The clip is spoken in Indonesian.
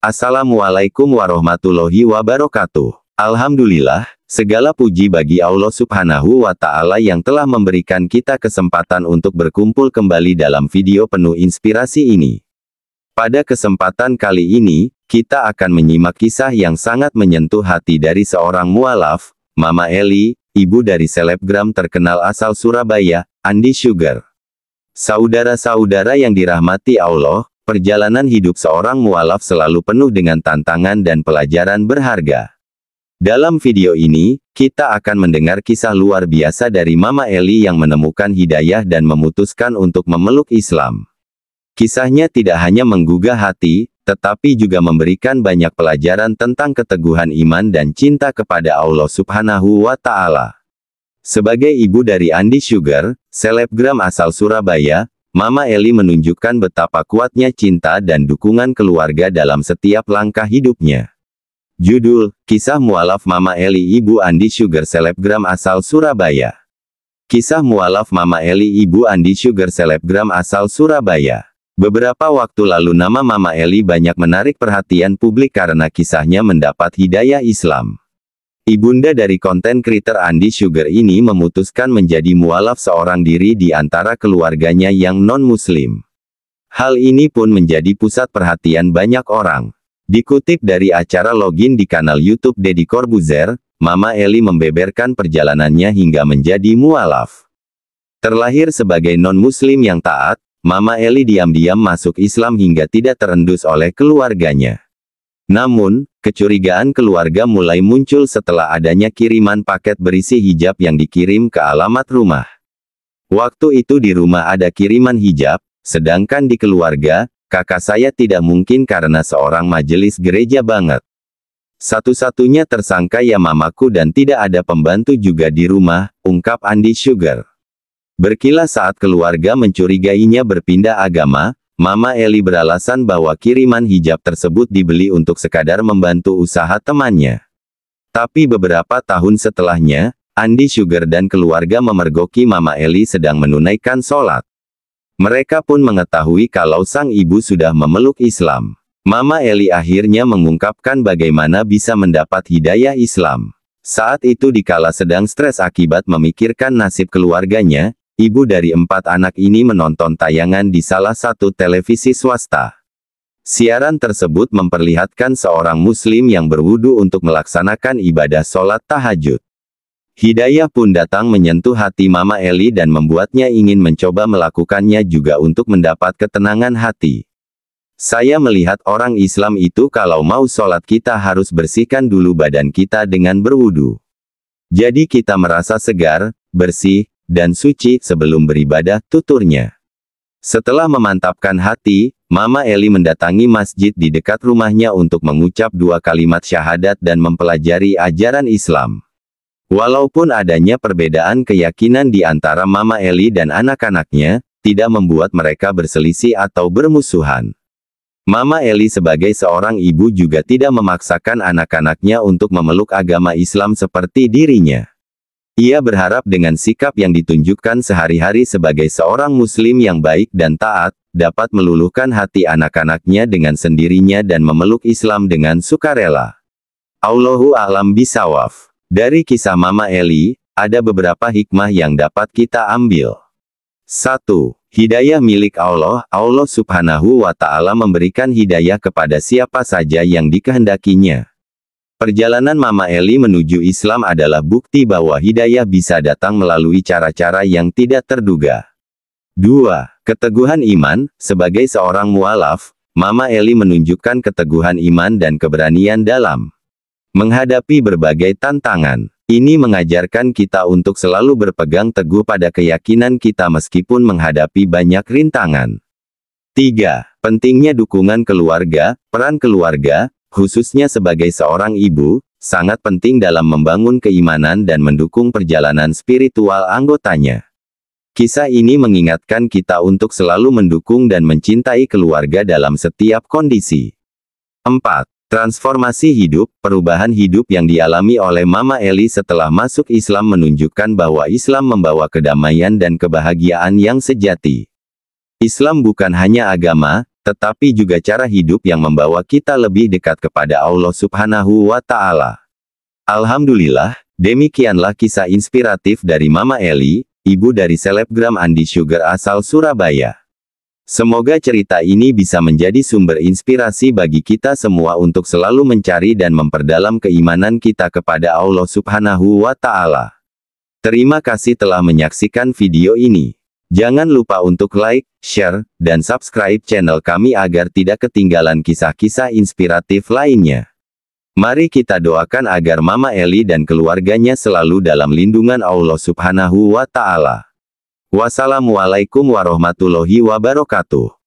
Assalamualaikum warahmatullahi wabarakatuh. Alhamdulillah, segala puji bagi Allah subhanahu wa ta'ala yang telah memberikan kita kesempatan untuk berkumpul kembali dalam video penuh inspirasi ini. Pada kesempatan kali ini, kita akan menyimak kisah yang sangat menyentuh hati dari seorang mualaf, Mama Eli, ibu dari selebgram terkenal asal Surabaya, Andi Sugar. Saudara-saudara yang dirahmati Allah, Perjalanan hidup seorang mualaf selalu penuh dengan tantangan dan pelajaran berharga. Dalam video ini, kita akan mendengar kisah luar biasa dari Mama Eli yang menemukan hidayah dan memutuskan untuk memeluk Islam. Kisahnya tidak hanya menggugah hati, tetapi juga memberikan banyak pelajaran tentang keteguhan iman dan cinta kepada Allah Subhanahu wa Ta'ala. Sebagai ibu dari Andi Sugar, selebgram asal Surabaya, Mama Eli menunjukkan betapa kuatnya cinta dan dukungan keluarga dalam setiap langkah hidupnya. Judul, Kisah Mualaf Mama Eli Ibu Andi Sugar Selebgram Asal Surabaya. Kisah mualaf Mama Eli Ibu Andi Sugar selebgram asal Surabaya. Beberapa waktu lalu nama Mama Eli banyak menarik perhatian publik karena kisahnya mendapat hidayah Islam. Ibunda dari konten kriter Andi Sugar ini memutuskan menjadi mualaf seorang diri di antara keluarganya yang non-muslim. Hal ini pun menjadi pusat perhatian banyak orang. Dikutip dari acara login di kanal YouTube Deddy Corbuzier, Mama Eli membeberkan perjalanannya hingga menjadi mualaf. Terlahir sebagai non-muslim yang taat, Mama Eli diam-diam masuk Islam hingga tidak terendus oleh keluarganya. Namun, kecurigaan keluarga mulai muncul setelah adanya kiriman paket berisi hijab yang dikirim ke alamat rumah. Waktu itu di rumah ada kiriman hijab, sedangkan di keluarga, kakak saya tidak mungkin karena seorang majelis gereja banget. Satu-satunya tersangka ya mamaku dan tidak ada pembantu juga di rumah, ungkap Andi Sugar. Berkilah saat keluarga mencurigainya berpindah agama, Mama Eli beralasan bahwa kiriman hijab tersebut dibeli untuk sekadar membantu usaha temannya. Tapi beberapa tahun setelahnya, Andi Sugar dan keluarga memergoki Mama Eli sedang menunaikan sholat. Mereka pun mengetahui kalau sang ibu sudah memeluk Islam. Mama Eli akhirnya mengungkapkan bagaimana bisa mendapat hidayah Islam. Saat itu dikala sedang stres akibat memikirkan nasib keluarganya, ibu dari empat anak ini menonton tayangan di salah satu televisi swasta. Siaran tersebut memperlihatkan seorang muslim yang berwudu untuk melaksanakan ibadah sholat tahajud. Hidayah pun datang menyentuh hati Mama Eli dan membuatnya ingin mencoba melakukannya juga untuk mendapat ketenangan hati. Saya melihat orang Islam itu kalau mau sholat kita harus bersihkan dulu badan kita dengan berwudu. Jadi kita merasa segar, bersih, dan suci sebelum beribadah, tuturnya. Setelah memantapkan hati, Mama Eli mendatangi masjid di dekat rumahnya untuk mengucap dua kalimat syahadat dan mempelajari ajaran Islam. Walaupun adanya perbedaan keyakinan di antara Mama Eli dan anak-anaknya, tidak membuat mereka berselisih atau bermusuhan. Mama Eli sebagai seorang ibu juga tidak memaksakan anak-anaknya untuk memeluk agama Islam seperti dirinya. Ia berharap dengan sikap yang ditunjukkan sehari-hari sebagai seorang muslim yang baik dan taat, dapat meluluhkan hati anak-anaknya dengan sendirinya dan memeluk Islam dengan sukarela. Allahu alam bisawaf. Dari kisah Mama Eli, ada beberapa hikmah yang dapat kita ambil. 1. Hidayah milik Allah, Allah subhanahu wa ta'ala memberikan hidayah kepada siapa saja yang dikehendakinya. Perjalanan Mama Eli menuju Islam adalah bukti bahwa hidayah bisa datang melalui cara-cara yang tidak terduga. 2. Keteguhan iman, sebagai seorang mualaf, Mama Eli menunjukkan keteguhan iman dan keberanian dalam menghadapi berbagai tantangan. Ini mengajarkan kita untuk selalu berpegang teguh pada keyakinan kita meskipun menghadapi banyak rintangan. 3. Pentingnya dukungan keluarga, peran keluarga, khususnya sebagai seorang ibu, sangat penting dalam membangun keimanan dan mendukung perjalanan spiritual anggotanya. Kisah ini mengingatkan kita untuk selalu mendukung dan mencintai keluarga dalam setiap kondisi. 4. Transformasi hidup, perubahan hidup yang dialami oleh Mama Eli setelah masuk Islam menunjukkan bahwa Islam membawa kedamaian dan kebahagiaan yang sejati. Islam bukan hanya agama, tetapi juga cara hidup yang membawa kita lebih dekat kepada Allah Subhanahu wa Ta'ala. Alhamdulillah, demikianlah kisah inspiratif dari Mama Eli, ibu dari selebgram Andi Sugar asal Surabaya. Semoga cerita ini bisa menjadi sumber inspirasi bagi kita semua untuk selalu mencari dan memperdalam keimanan kita kepada Allah Subhanahu wa Ta'ala. Terima kasih telah menyaksikan video ini. Jangan lupa untuk like, share, dan subscribe channel kami agar tidak ketinggalan kisah-kisah inspiratif lainnya. Mari kita doakan agar Mama Eli dan keluarganya selalu dalam lindungan Allah Subhanahu wa Ta'ala. Wassalamualaikum warahmatullahi wabarakatuh.